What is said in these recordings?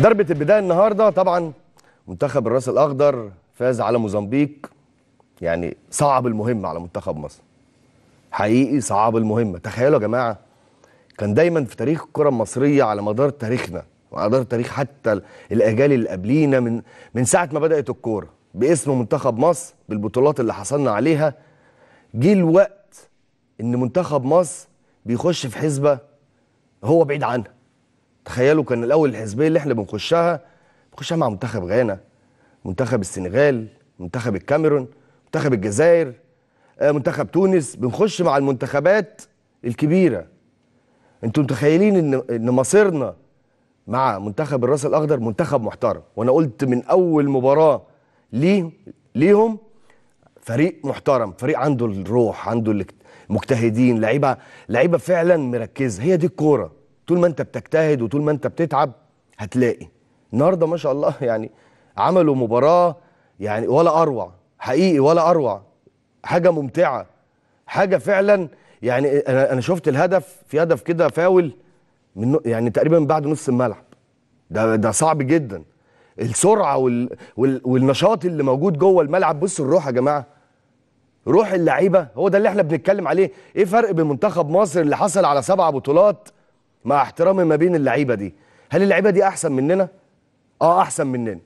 ضربه البدايه النهارده طبعا منتخب الراس الاخضر فاز على موزمبيق يعني صعب المهمه على منتخب مصر حقيقي صعب المهمه تخيلوا يا جماعه كان دايما في تاريخ الكره المصريه على مدار تاريخنا وعلى مدار تاريخ حتى الاجيال اللي قبلينا من من ساعه ما بدات الكوره باسم منتخب مصر بالبطولات اللي حصلنا عليها جه الوقت ان منتخب مصر بيخش في حسبه هو بعيد عنها تخيلوا كان الاول الحزبيه اللي احنا بنخشها بنخشها مع منتخب غانا منتخب السنغال منتخب الكاميرون منتخب الجزائر آه، منتخب تونس بنخش مع المنتخبات الكبيره انتوا متخيلين ان ان مصيرنا مع منتخب الراس الاخضر منتخب محترم وانا قلت من اول مباراه ليه ليهم فريق محترم فريق عنده الروح عنده المجتهدين لعيبه لعيبه فعلا مركزه هي دي الكوره طول ما انت بتجتهد وطول ما انت بتتعب هتلاقي النهارده ما شاء الله يعني عملوا مباراه يعني ولا اروع حقيقي ولا اروع حاجه ممتعه حاجه فعلا يعني انا انا شفت الهدف في هدف كده فاول من يعني تقريبا بعد نص الملعب ده ده صعب جدا السرعه وال وال والنشاط اللي موجود جوه الملعب بصوا الروح يا جماعه روح اللعيبه هو ده اللي احنا بنتكلم عليه ايه فرق بين منتخب مصر اللي حصل على سبع بطولات مع احترامي ما بين اللعيبه دي هل اللعيبه دي احسن مننا اه احسن مننا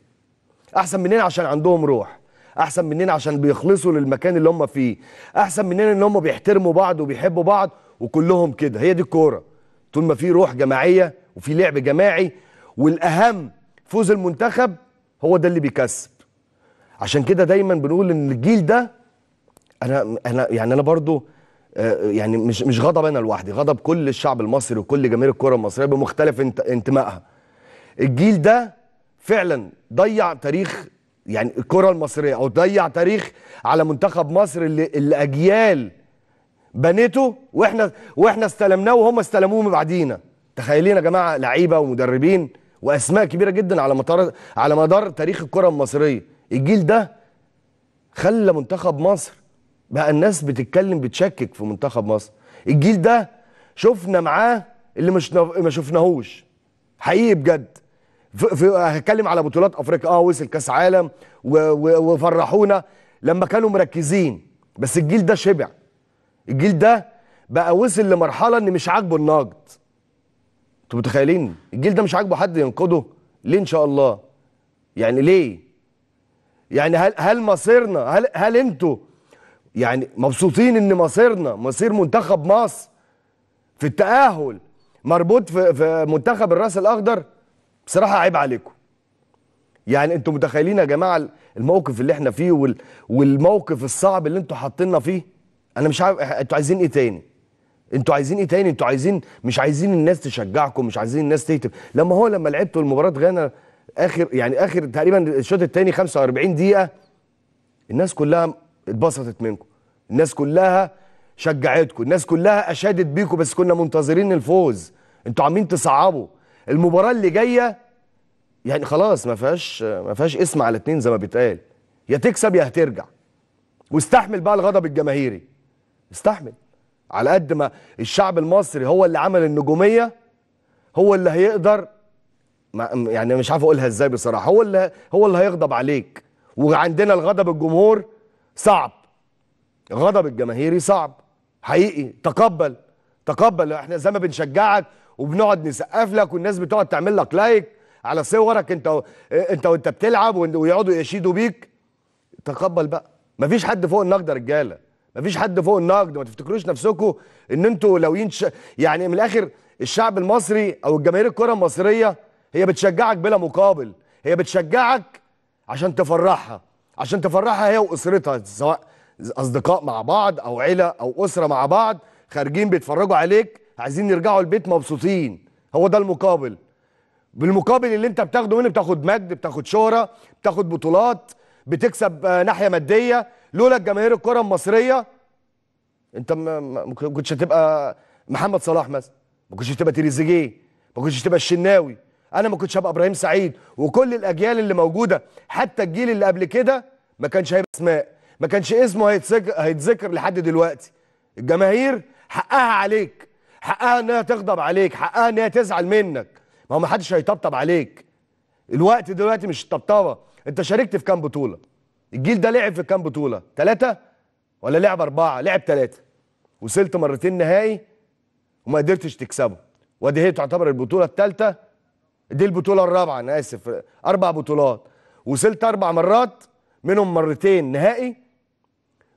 احسن مننا عشان عندهم روح احسن مننا عشان بيخلصوا للمكان اللي هم فيه احسن مننا ان هم بيحترموا بعض وبيحبوا بعض وكلهم كده هي دي الكوره طول ما في روح جماعيه وفي لعب جماعي والاهم فوز المنتخب هو ده اللي بيكسب عشان كده دايما بنقول ان الجيل ده انا انا يعني انا برضو آه، يعني مش مش غضب انا لوحدي غضب كل الشعب المصري وكل جماهير الكره المصريه بمختلف انتمائها الجيل ده فعلا ضيع تاريخ يعني الكره المصريه او ضيع تاريخ على منتخب مصر اللي, الاجيال اجيال بنته واحنا واحنا استلمناه وهم استلموه من بعدينا تخيلين يا جماعه لعيبه ومدربين واسماء كبيره جدا على مدار على مدار تاريخ الكره المصريه الجيل ده خلى منتخب مصر بقى الناس بتتكلم بتشكك في منتخب مصر الجيل ده شفنا معاه اللي مش نف... ما شفناهوش حقيقي بجد في... في... هتكلم على بطولات افريقيا اه وصل كاس عالم و... و... وفرحونا لما كانوا مركزين بس الجيل ده شبع الجيل ده بقى وصل لمرحله ان مش عاجبه النقد انتوا متخيلين الجيل ده مش عاجبه حد ينقده ليه ان شاء الله يعني ليه يعني هل هل مصيرنا هل هل انتوا يعني مبسوطين ان مصيرنا مصير منتخب مصر في التاهل مربوط في, في منتخب الراس الاخضر بصراحه عيب عليكم يعني انتوا متخيلين يا جماعه الموقف اللي احنا فيه وال... والموقف الصعب اللي انتوا حاطيننا فيه انا مش عارف انتوا عايزين ايه تاني انتوا عايزين ايه تاني انتوا عايزين مش عايزين الناس تشجعكم مش عايزين الناس تهتم لما هو لما لعبتوا المباراه غانا اخر يعني اخر تقريبا الشوط الثاني 45 دقيقه الناس كلها اتبسطت منكم الناس كلها شجعتكم الناس كلها اشادت بيكم بس كنا منتظرين الفوز انتوا عاملين تصعبوا المباراه اللي جايه يعني خلاص ما فيهاش ما فيهاش اسم على اتنين زي ما بيتقال يا تكسب يا هترجع واستحمل بقى الغضب الجماهيري استحمل على قد ما الشعب المصري هو اللي عمل النجوميه هو اللي هيقدر ما يعني مش عارف اقولها ازاي بصراحه هو اللي هو اللي هيغضب عليك وعندنا الغضب الجمهور صعب غضب الجماهيري صعب حقيقي تقبل تقبل احنا زي ما بنشجعك وبنقعد نسقف لك والناس بتقعد تعمل لك لايك على صورك انت و... انت وانت بتلعب ويقعدوا يشيدوا بيك تقبل بقى مفيش حد فوق النقد يا رجاله مفيش حد فوق النقد ما تفتكروش نفسكم ان انتوا لو ش... يعني من الاخر الشعب المصري او الجماهير الكره المصريه هي بتشجعك بلا مقابل هي بتشجعك عشان تفرحها عشان تفرحها هي واسرتها سواء اصدقاء مع بعض او عيله او اسره مع بعض خارجين بيتفرجوا عليك عايزين يرجعوا البيت مبسوطين هو ده المقابل بالمقابل اللي انت بتاخده منه بتاخد مجد بتاخد شهره بتاخد بطولات بتكسب آه، ناحيه ماديه لولا الجماهير الكره المصريه انت ما كنتش هتبقى محمد صلاح مثلا ما كنتش هتبقى تريزيجيه ما كنتش هتبقى الشناوي انا ما كنتش هبقى ابراهيم سعيد وكل الاجيال اللي موجوده حتى الجيل اللي قبل كده ما كانش هيبقى اسماء ما كانش اسمه هيتذكر هيتذكر لحد دلوقتي الجماهير حقها عليك حقها انها تغضب عليك حقها انها تزعل منك ما هو ما حدش هيطبطب عليك الوقت دلوقتي مش الطبطبه انت شاركت في كام بطوله الجيل ده لعب في كام بطوله ثلاثه ولا لعب اربعه لعب ثلاثه وصلت مرتين نهائي وما قدرتش تكسبه ودي هي تعتبر البطوله الثالثه دي البطوله الرابعه انا اسف اربع بطولات وصلت اربع مرات منهم مرتين نهائي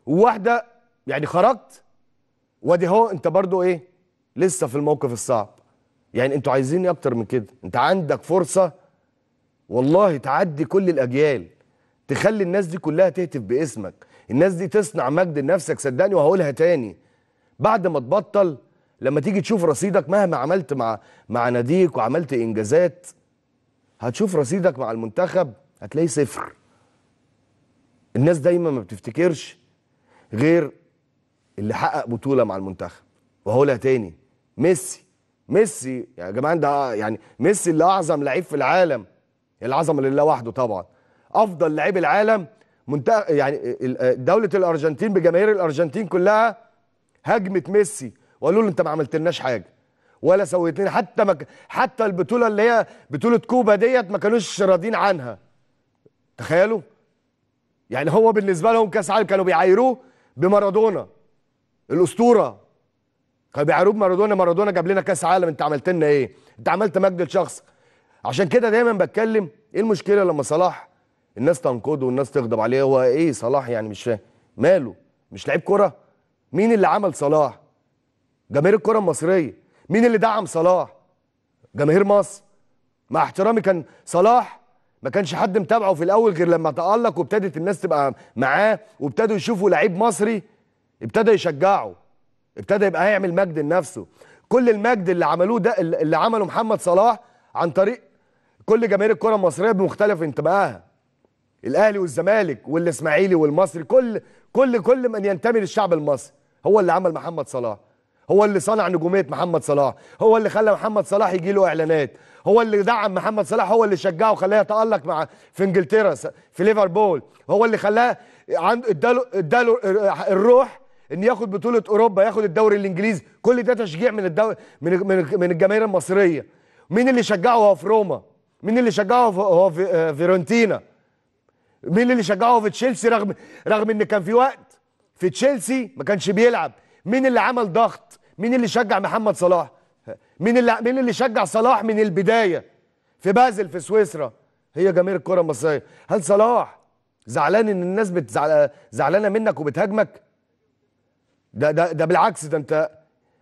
وواحده يعني خرجت وادي اهو انت برضو ايه لسه في الموقف الصعب يعني انتوا عايزين ايه اكتر من كده انت عندك فرصه والله تعدي كل الاجيال تخلي الناس دي كلها تهتف باسمك الناس دي تصنع مجد لنفسك صدقني وهقولها تاني بعد ما تبطل لما تيجي تشوف رصيدك مهما عملت مع مع ناديك وعملت انجازات هتشوف رصيدك مع المنتخب هتلاقي صفر الناس دايما ما بتفتكرش غير اللي حقق بطوله مع المنتخب وهقولها تاني ميسي ميسي يا جماعه ده يعني ميسي اللي اعظم لعيب في العالم العظمه لله وحده طبعا افضل لعيب العالم منتخب يعني دوله الارجنتين بجماهير الارجنتين كلها هجمه ميسي وقالوا له انت ما عملتلناش حاجه ولا سويت لنا حتى مك... حتى البطوله اللي هي بطوله كوبا ديت ما كانوش راضيين عنها تخيلوا يعني هو بالنسبه لهم كاس عالم كانوا بيعايروه بمارادونا الاسطوره كانوا بيعايروه بمارادونا مارادونا جاب لنا كاس عالم انت عملت لنا ايه انت عملت مجد لشخص عشان كده دايما بتكلم ايه المشكله لما صلاح الناس تنقده والناس تغضب عليه هو ايه صلاح يعني مش فاهم ماله مش لعيب كره مين اللي عمل صلاح جماهير الكره المصريه مين اللي دعم صلاح جماهير مصر مع احترامي كان صلاح ما كانش حد متابعه في الاول غير لما تالق وابتدت الناس تبقى معاه وابتدوا يشوفوا لعيب مصري ابتدى يشجعه ابتدى يبقى هيعمل مجد لنفسه كل المجد اللي عملوه ده اللي عمله محمد صلاح عن طريق كل جماهير الكره المصريه بمختلف انتمائها الاهلي والزمالك والاسماعيلي والمصري كل كل كل من ينتمي للشعب المصري هو اللي عمل محمد صلاح هو اللي صنع نجوميه محمد صلاح هو اللي خلى محمد صلاح يجي له اعلانات هو اللي دعم محمد صلاح هو اللي شجعه وخلاه يتالق مع في انجلترا في ليفربول هو اللي خلاه عند اداله اداله الروح ان ياخد بطوله اوروبا ياخد الدوري الانجليزي كل ده تشجيع من الدوري من من الجماهير المصريه مين اللي شجعه هو في روما مين اللي شجعه هو في فيرونتينا آه، مين اللي شجعه في تشيلسي رغم رغم ان كان في وقت في تشيلسي ما كانش بيلعب مين اللي عمل ضغط مين اللي شجع محمد صلاح مين اللي مين اللي شجع صلاح من البدايه في بازل في سويسرا هي جماهير الكره المصريه هل صلاح زعلان ان الناس بتزعل زعلانه منك وبتهاجمك ده ده ده بالعكس ده انت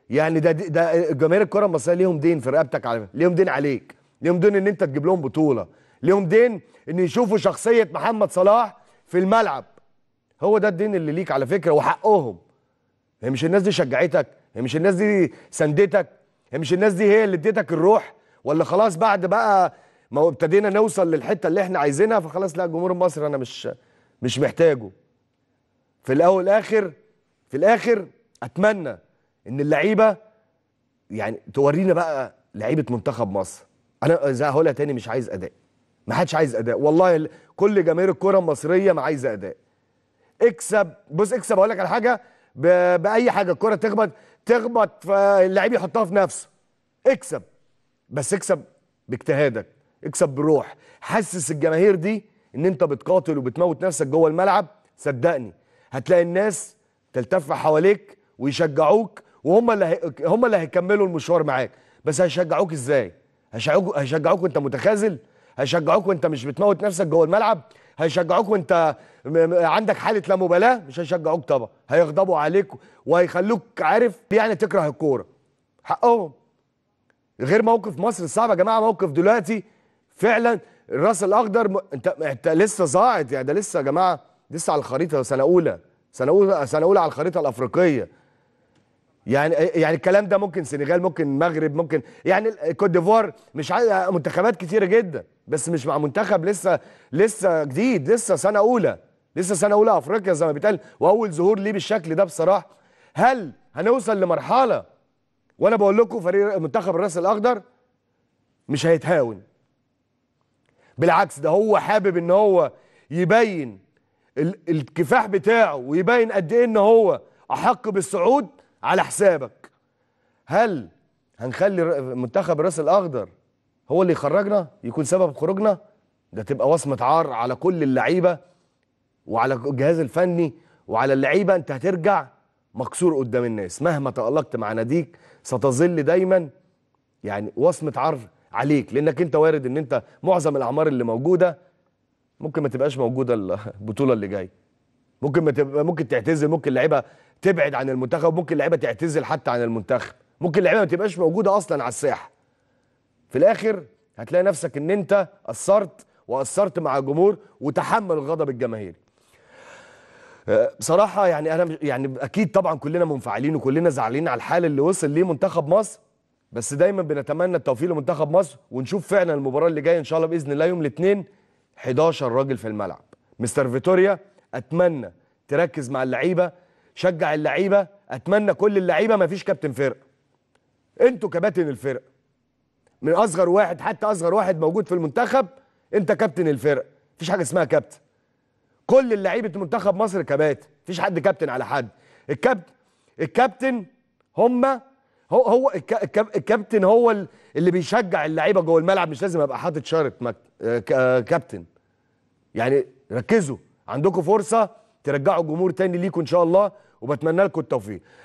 يعني ده ده جماهير الكره المصريه ليهم دين في رقبتك على ليهم دين عليك ليهم دين ان انت تجيب لهم بطوله ليهم دين ان يشوفوا شخصيه محمد صلاح في الملعب هو ده الدين اللي ليك على فكره وحقهم هي مش الناس دي شجعتك هي مش الناس دي سندتك هي مش الناس دي هي اللي اديتك الروح ولا خلاص بعد بقى ما ابتدينا نوصل للحته اللي احنا عايزينها فخلاص لا الجمهور المصري انا مش مش محتاجه في الاول والاخر في الاخر اتمنى ان اللعيبه يعني تورينا بقى لعيبه منتخب مصر انا زي هقولها تاني مش عايز اداء ما حدش عايز اداء والله كل جماهير الكره المصريه ما عايزه اداء اكسب بص اكسب اقول لك على حاجه باي حاجه الكره تخبط تخبط فاللعيب يحطها في نفسه اكسب بس اكسب باجتهادك اكسب بروح حسس الجماهير دي ان انت بتقاتل وبتموت نفسك جوه الملعب صدقني هتلاقي الناس تلتف حواليك ويشجعوك وهم اللي هم اللي هيكملوا المشوار معاك بس هيشجعوك ازاي هيشجعوك هيشجعوك وانت متخاذل هيشجعوك وانت مش بتموت نفسك جوه الملعب هيشجعوك وانت عندك حاله لا مبالاه مش هيشجعوك طبعا هيغضبوا عليك وهيخلوك عارف يعني تكره الكوره حقهم غير موقف مصر الصعب يا جماعه موقف دلوقتي فعلا الراس الاخضر م... انت انت لسه صاعد يعني ده لسه يا جماعه لسه على الخريطه سنه اولى سنه اولى سنه اولى على الخريطه الافريقيه يعني يعني الكلام ده ممكن سنغال ممكن مغرب ممكن يعني الكوت ديفوار مش عايز منتخبات كتيره جدا بس مش مع منتخب لسه لسه جديد لسه سنه اولى لسه سنه اولى افريقيا زي ما بيتقال واول ظهور ليه بالشكل ده بصراحه هل هنوصل لمرحله وانا بقول لكم فريق منتخب الراس الاخضر مش هيتهاون بالعكس ده هو حابب ان هو يبين الكفاح بتاعه ويبين قد ايه ان هو احق بالصعود على حسابك هل هنخلي منتخب الراس الاخضر هو اللي يخرجنا يكون سبب خروجنا ده تبقى وصمه عار على كل اللعيبه وعلى الجهاز الفني وعلى اللعيبه انت هترجع مكسور قدام الناس مهما تالقت مع ناديك ستظل دايما يعني وصمه عار عليك لانك انت وارد ان انت معظم الاعمار اللي موجوده ممكن ما تبقاش موجوده البطوله اللي جايه ممكن ما تبقى ممكن تعتزل ممكن اللعيبه تبعد عن المنتخب ممكن اللعيبه تعتزل حتى عن المنتخب ممكن اللعيبه ما تبقاش موجوده اصلا على الساحه في الاخر هتلاقي نفسك ان انت قصرت وقصرت مع الجمهور وتحمل الغضب الجماهيري أه، بصراحه يعني انا يعني اكيد طبعا كلنا منفعلين وكلنا زعلانين على الحال اللي وصل ليه منتخب مصر بس دايما بنتمنى التوفيق لمنتخب مصر ونشوف فعلا المباراه اللي جايه ان شاء الله باذن الله يوم الاثنين 11 راجل في الملعب مستر فيتوريا اتمنى تركز مع اللعيبه شجع اللعيبه اتمنى كل اللعيبه ما فيش كابتن فرقه انتوا كباتن الفرقه من اصغر واحد حتى اصغر واحد موجود في المنتخب انت كابتن الفرقه مفيش حاجه اسمها كابتن كل اللعيبه منتخب مصر كباتن مفيش حد كابتن على حد الكابتن الكابتن هما هو هو الكابتن هو اللي بيشجع اللعيبه جوه الملعب مش لازم ابقى حاطط شارة آه، آه، كابتن يعني ركزوا عندكم فرصه ترجعوا الجمهور تاني ليكم ان شاء الله وبتمنى لكم التوفيق